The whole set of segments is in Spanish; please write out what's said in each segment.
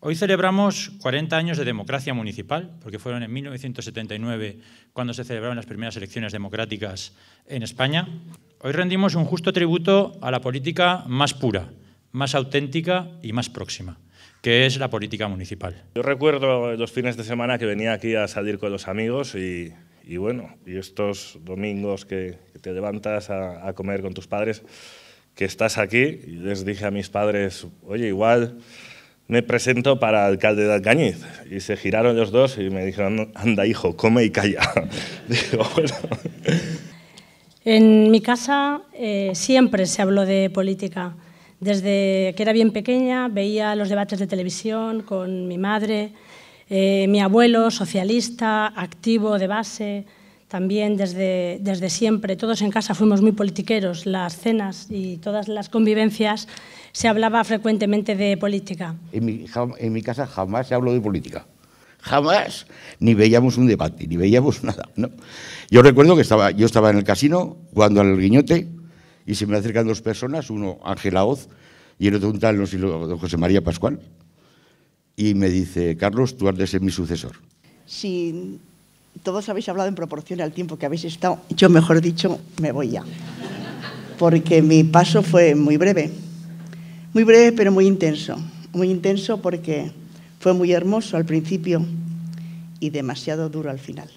Hoy celebramos 40 años de democracia municipal, porque fueron en 1979 cuando se celebraron las primeras elecciones democráticas en España. Hoy rendimos un justo tributo a la política más pura, más auténtica y más próxima que es la política municipal. Yo recuerdo los fines de semana que venía aquí a salir con los amigos y, bueno, y estos domingos que, te levantas a, a, comer con tus padres, que estás aquí, y les dije a mis padres, oye, igual me presento para alcalde de Alcañiz. Y se giraron los dos y me dijeron, anda hijo, come y calla. En mi casa eh, siempre se habló de política. Desde que era bien pequeña veía los debates de televisión con mi madre, eh, mi abuelo, socialista, activo de base, también desde, desde siempre, todos en casa fuimos muy politiqueros, las cenas y todas las convivencias se hablaba frecuentemente de política. En mi, casa jamás se habló de política. Jamás ni veíamos un debate, ni veíamos nada. Yo recuerdo que estaba, yo estaba en el casino jugando al guiñote y se me acercan dos personas, uno Ángela Oz, y el otro un tal, no sé, José María Pascual, y me dice, Carlos, tú has de ser mi sucesor. Sí, todos habéis hablado en proporción al tiempo que habéis estado. Yo, mejor dicho, me voy ya, porque mi paso fue muy breve, muy breve pero muy intenso, muy intenso porque fue muy hermoso al principio y demasiado duro al final.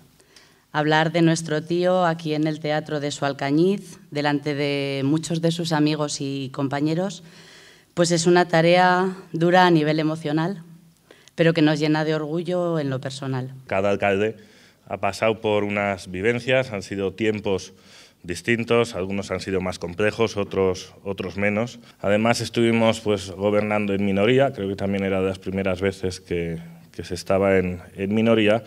Hablar de nuestro tío aquí en el Teatro de su Alcañiz, delante de muchos de sus amigos y compañeros, pues es una tarea dura a nivel emocional, pero que nos llena de orgullo en lo personal. Cada alcalde ha pasado por unas vivencias, han sido tiempos distintos, algunos han sido más complejos, otros, otros menos. Además estuvimos pues, gobernando en minoría, creo que también era de las primeras veces que, que se estaba en, en, minoría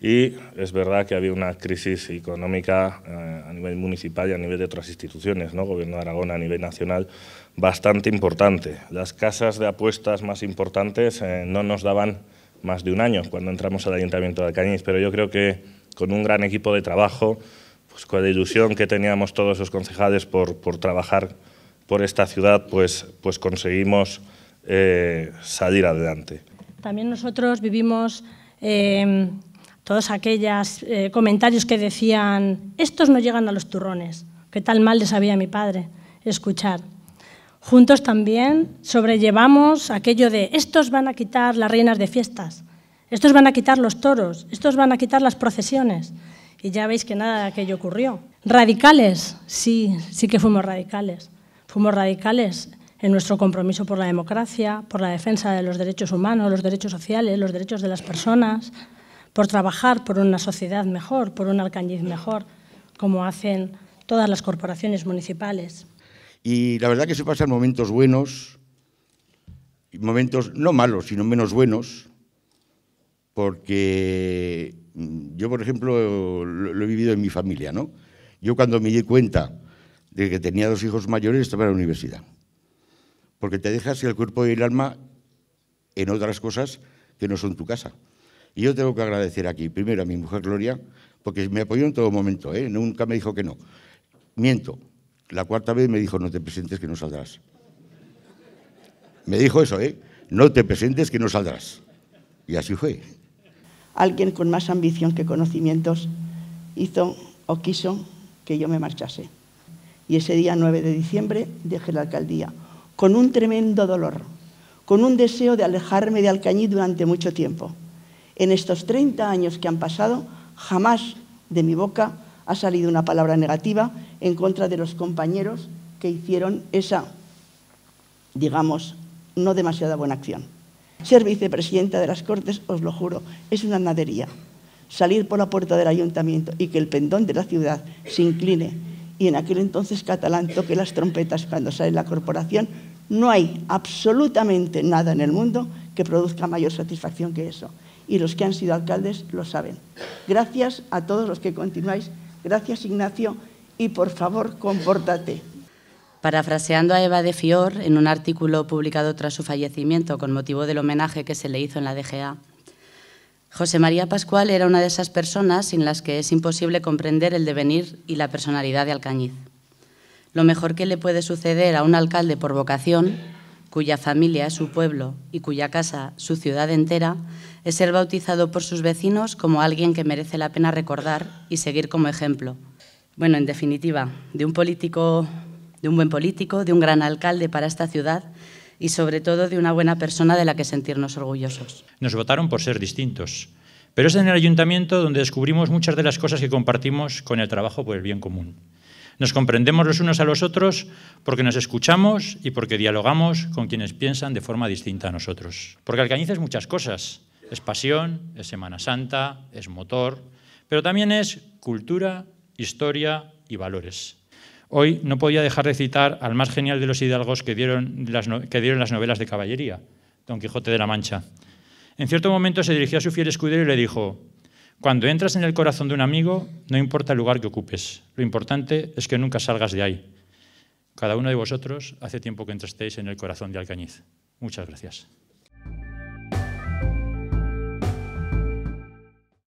y es verdad que había una crisis económica eh, a nivel municipal y a nivel de otras instituciones, ¿no? Gobierno de Aragón a nivel nacional, bastante importante. Las casas de apuestas más importantes eh, no nos daban más de un año cuando entramos al Ayuntamiento de Alcañiz, pero yo creo que con un gran equipo de trabajo, pues con la ilusión que teníamos todos los concejales por, por trabajar por esta ciudad, pues, pues conseguimos eh, salir adelante. También nosotros vivimos em, todos aquellos eh, comentarios que decían, estos no llegan a los turrones, que tal mal les sabía mi padre escuchar. Juntos también sobrellevamos aquello de estos van a quitar las reinas de fiestas, estos van a quitar los toros, estos van a quitar las procesiones. Y ya veis que nada de aquello ocurrió. Radicales, sí, sí que fuimos radicales. Fuimos radicales en nuestro compromiso por la democracia, por la defensa de los derechos humanos, los derechos sociales, los derechos de las personas, por trabajar por una sociedad mejor, por un alcañiz mejor, como hacen todas las corporaciones municipales. Y la verdad que se pasan momentos buenos, momentos no malos, sino menos buenos, porque mm, yo, por ejemplo, lo, he vivido en mi familia, ¿no? Yo cuando me di cuenta de que tenía dos hijos mayores estaba en la universidad, porque te dejas el cuerpo y el alma en otras cosas que no son tu casa. Y yo tengo que agradecer aquí, primero a mi mujer Gloria, porque me apoyó en todo momento, ¿eh? nunca me dijo que no. Miento, la cuarta vez me dijo, no te presentes que no saldrás. Me dijo eso, ¿eh? No te presentes que no saldrás. Y así fue. Alguien con más ambición que conocimientos hizo o quiso que yo me marchase. Y ese día 9 de diciembre dejé la alcaldía con un tremendo dolor, con un deseo de alejarme de Alcañí durante mucho tiempo. En estos 30 años que han pasado, jamás de mi boca ha salido una palabra negativa en contra de los compañeros que hicieron esa, digamos, no demasiada buena acción. Ser vicepresidenta de las Cortes, os lo juro, es una nadería. Salir por la puerta del ayuntamiento y que el pendón de la ciudad se incline y en aquel entonces catalán toque las trompetas cuando sale la corporación, no hay absolutamente nada en el mundo que produzca mayor satisfacción que eso. Y los que han sido alcaldes lo saben. Gracias a todos los que continuáis Gracias, Ignacio, y por favor, compórtate. Parafraseando a Eva de Fior, en un artículo publicado tras su fallecimiento con motivo del homenaje que se le hizo en la DGA, José María Pascual era una de esas personas sin las que es imposible comprender el devenir y la personalidad de Alcañiz. Lo mejor que le puede suceder a un alcalde por vocación, cuya familia es su pueblo y cuya casa su ciudad entera, es ser bautizado por sus vecinos como alguien que merece la pena recordar y seguir como ejemplo. Bueno, en definitiva, de un político, de un buen político, de un gran alcalde para esta ciudad y sobre todo de una buena persona de la que sentirnos orgullosos. Nos votaron por ser distintos, pero es en el ayuntamiento donde descubrimos muchas de las cosas que compartimos con el trabajo por el bien común. Nos comprendemos los unos a los otros porque nos escuchamos y porque dialogamos con quienes piensan de forma distinta a nosotros. Porque Alcañiz es muchas cosas, es pasión, es Semana Santa, es motor, pero también es cultura, historia y valores. Hoy no podía dejar de citar al más genial de los hidalgos que dieron las, que dieron las novelas de caballería, Don Quijote de la Mancha. En cierto momento se dirigió a su fiel escudero y le dijo, cuando entras en el corazón de un amigo, no importa el lugar que ocupes, lo importante es que nunca salgas de ahí. Cada uno de vosotros hace tiempo que entrasteis en el corazón de Alcañiz. Muchas gracias.